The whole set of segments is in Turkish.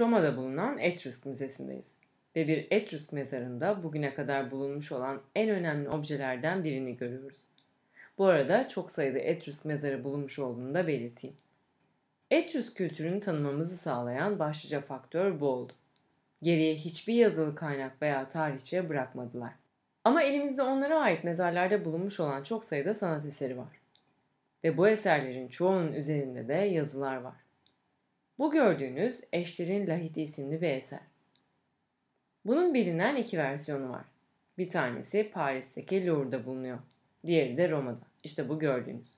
Roma'da bulunan Etrusk Müzesi'ndeyiz ve bir Etrusk mezarında bugüne kadar bulunmuş olan en önemli objelerden birini görüyoruz. Bu arada çok sayıda Etrusk mezarı bulunmuş olduğunu da belirteyim. Etrusk kültürünü tanımamızı sağlayan başlıca faktör bu oldu. Geriye hiçbir yazılı kaynak veya tarihçe bırakmadılar. Ama elimizde onlara ait mezarlarda bulunmuş olan çok sayıda sanat eseri var. Ve bu eserlerin çoğunun üzerinde de yazılar var. Bu gördüğünüz Eşlerin lahiti isimli bir eser. Bunun bilinen iki versiyonu var. Bir tanesi Paris'teki Louvre'da bulunuyor. Diğeri de Roma'da. İşte bu gördüğünüz.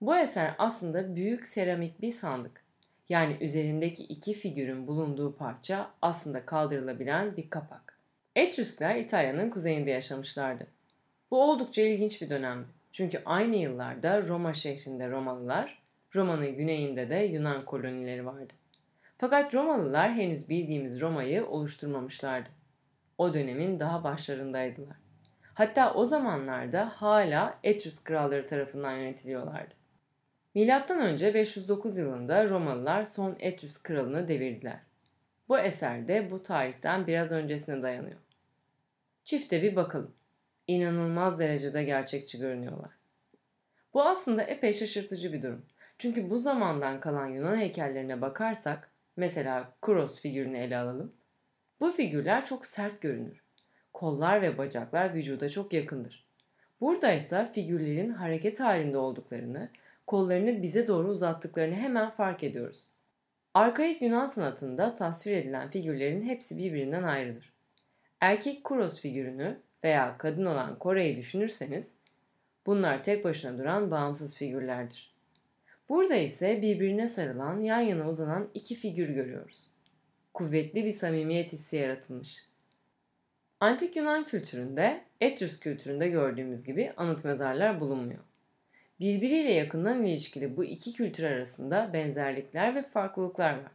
Bu eser aslında büyük seramik bir sandık. Yani üzerindeki iki figürün bulunduğu parça aslında kaldırılabilen bir kapak. Etrüskler İtalya'nın kuzeyinde yaşamışlardı. Bu oldukça ilginç bir dönemdi. Çünkü aynı yıllarda Roma şehrinde Romalılar Roma'nın güneyinde de Yunan kolonileri vardı. Fakat Romalılar henüz bildiğimiz Roma'yı oluşturmamışlardı. O dönemin daha başlarındaydılar. Hatta o zamanlarda hala Etrus kralları tarafından yönetiliyorlardı. Milattan önce 509 yılında Romalılar son Etrus kralını devirdiler. Bu eser de bu tarihten biraz öncesine dayanıyor. Çifte bir bakalım. İnanılmaz derecede gerçekçi görünüyorlar. Bu aslında epey şaşırtıcı bir durum. Çünkü bu zamandan kalan Yunan heykellerine bakarsak, mesela Kuros figürünü ele alalım. Bu figürler çok sert görünür. Kollar ve bacaklar vücuda çok yakındır. Burada ise figürlerin hareket halinde olduklarını, kollarını bize doğru uzattıklarını hemen fark ediyoruz. Arkaik Yunan sanatında tasvir edilen figürlerin hepsi birbirinden ayrıdır. Erkek Kuros figürünü veya kadın olan Kore'yi düşünürseniz bunlar tek başına duran bağımsız figürlerdir. Burada ise birbirine sarılan, yan yana uzanan iki figür görüyoruz. Kuvvetli bir samimiyet hissi yaratılmış. Antik Yunan kültüründe, Etrus kültüründe gördüğümüz gibi anıt mezarlar bulunmuyor. Birbiriyle yakından ilişkili bu iki kültür arasında benzerlikler ve farklılıklar var.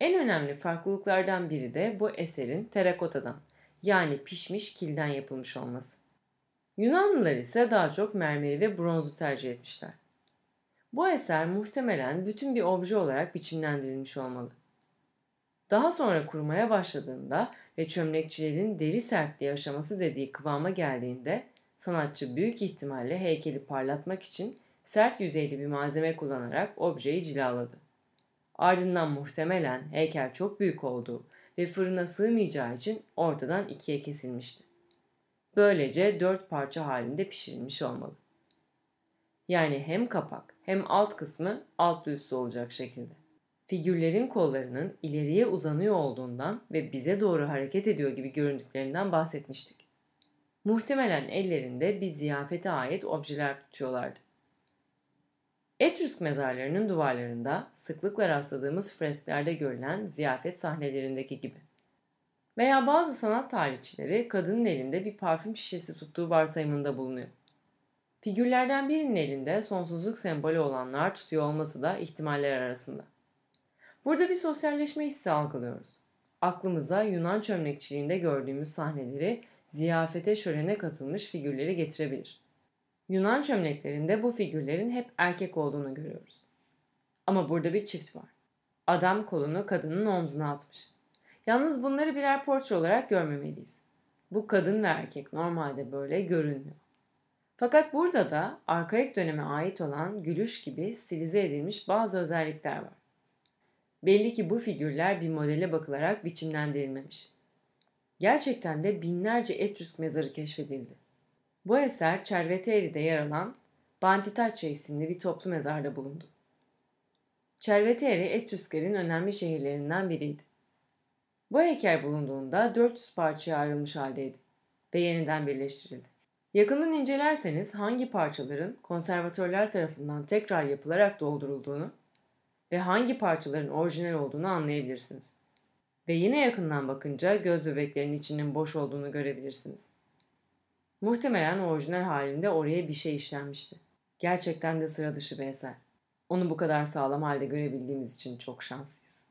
En önemli farklılıklardan biri de bu eserin terakotadan yani pişmiş kilden yapılmış olması. Yunanlılar ise daha çok mermeri ve bronzu tercih etmişler. Bu eser muhtemelen bütün bir obje olarak biçimlendirilmiş olmalı. Daha sonra kurumaya başladığında ve çömlekçilerin deri sertliği aşaması dediği kıvama geldiğinde sanatçı büyük ihtimalle heykeli parlatmak için sert yüzeyli bir malzeme kullanarak objeyi cilaladı. Ardından muhtemelen heykel çok büyük olduğu ve fırına sığmayacağı için ortadan ikiye kesilmişti. Böylece dört parça halinde pişirilmiş olmalı. Yani hem kapak hem alt kısmı alt üstlü olacak şekilde. Figürlerin kollarının ileriye uzanıyor olduğundan ve bize doğru hareket ediyor gibi göründüklerinden bahsetmiştik. Muhtemelen ellerinde bir ziyafete ait objeler tutuyorlardı. Etrusk mezarlarının duvarlarında sıklıkla rastladığımız fresklerde görülen ziyafet sahnelerindeki gibi. Veya bazı sanat tarihçileri kadının elinde bir parfüm şişesi tuttuğu varsayımında bulunuyor. Figürlerden birinin elinde sonsuzluk sembolü olanlar tutuyor olması da ihtimaller arasında. Burada bir sosyalleşme hissi algılıyoruz. Aklımıza Yunan çömlekçiliğinde gördüğümüz sahneleri ziyafete şölene katılmış figürleri getirebilir. Yunan çömleklerinde bu figürlerin hep erkek olduğunu görüyoruz. Ama burada bir çift var. Adam kolunu kadının omzuna atmış. Yalnız bunları birer portre olarak görmemeliyiz. Bu kadın ve erkek normalde böyle görünmüyor. Fakat burada da arkaik döneme ait olan gülüş gibi stilize edilmiş bazı özellikler var. Belli ki bu figürler bir modele bakılarak biçimlendirilmemiş. Gerçekten de binlerce Etrusk mezarı keşfedildi. Bu eser Çerveteli'de yer alan Bantitaccia isimli bir toplu mezarda bulundu. Çerveteri Etruskerin önemli şehirlerinden biriydi. Bu heykel bulunduğunda 400 parçaya ayrılmış haldeydi ve yeniden birleştirildi. Yakından incelerseniz hangi parçaların konservatörler tarafından tekrar yapılarak doldurulduğunu ve hangi parçaların orijinal olduğunu anlayabilirsiniz. Ve yine yakından bakınca göz bebeklerinin içinin boş olduğunu görebilirsiniz. Muhtemelen orijinal halinde oraya bir şey işlenmişti. Gerçekten de sıra dışı bir eser. Onu bu kadar sağlam halde görebildiğimiz için çok şanslıyız.